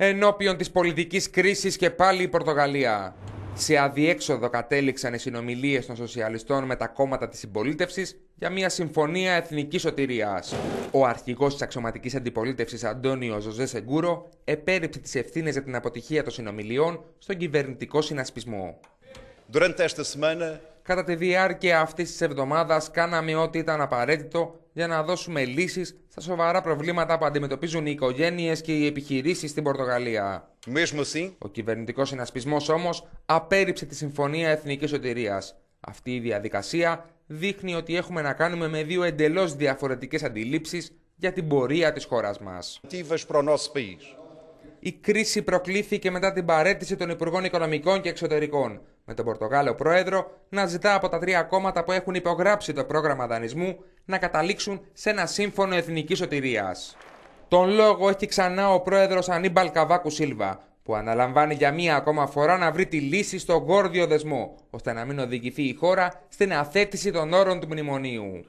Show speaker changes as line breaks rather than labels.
ενώπιον της πολιτικής κρίσης και πάλι η Πορτογαλία. Σε αδιέξοδο κατέληξαν οι συνομιλίες των σοσιαλιστών με τα κόμματα της συμπολίτευσης για μια συμφωνία εθνικής σωτηρίας. Ο αρχηγός της αξιωματικής αντιπολίτευσης Αντώνιο Ζωζέ Σεγκούρο επέριψε τις ευθύνες για την αποτυχία των συνομιλιών στον κυβερνητικό συνασπισμό. Durante esta semana Κατά τη διάρκεια αυτής της εβδομάδας, κάναμε ό,τι ήταν απαραίτητο για να δώσουμε λύσεις στα σοβαρά προβλήματα που αντιμετωπίζουν οι οικογένειες και οι επιχειρήσεις στην Πορτογαλία. Ο κυβερνητικός συνασπισμός όμως απέρριψε τη Συμφωνία Εθνικής Σωτηρίας. Αυτή η διαδικασία δείχνει ότι έχουμε να κάνουμε με δύο εντελώς διαφορετικές αντιλήψεις για την πορεία της χώρας μας. Η κρίση προκλήθηκε μετά την παρέτηση των Υπουργών Οικονομικών και Εξωτερικών με τον Πορτογάλο πρόεδρο να ζητά από τα τρία κόμματα που έχουν υπογράψει το πρόγραμμα δανεισμού να καταλήξουν σε ένα σύμφωνο εθνικής σωτηρίας. Τον λόγο έχει ξανά ο πρόεδρος Ανίμπαλ Καβάκου Σίλβα, που αναλαμβάνει για μία ακόμα φορά να βρει τη λύση στον κόρδιο δεσμό, ώστε να μην οδηγηθεί η χώρα στην αθέτηση των όρων του μνημονίου.